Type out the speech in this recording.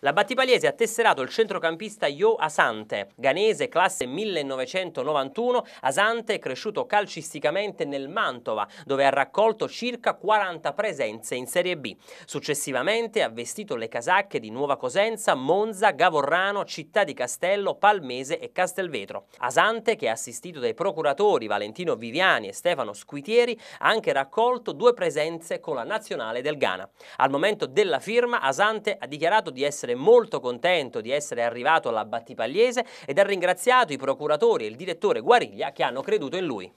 La Battipagliese ha tesserato il centrocampista Yo Asante, ganese classe 1991. Asante è cresciuto calcisticamente nel Mantova, dove ha raccolto circa 40 presenze in Serie B. Successivamente ha vestito le casacche di Nuova Cosenza, Monza, Gavorrano, Città di Castello, Palmese e Castelvetro. Asante, che è assistito dai procuratori Valentino Viviani e Stefano Squitieri, ha anche raccolto due presenze con la nazionale del Ghana. Al momento della firma Asante ha dichiarato di essere essere molto contento di essere arrivato alla Battipagliese ed ha ringraziato i procuratori e il direttore Guariglia che hanno creduto in lui.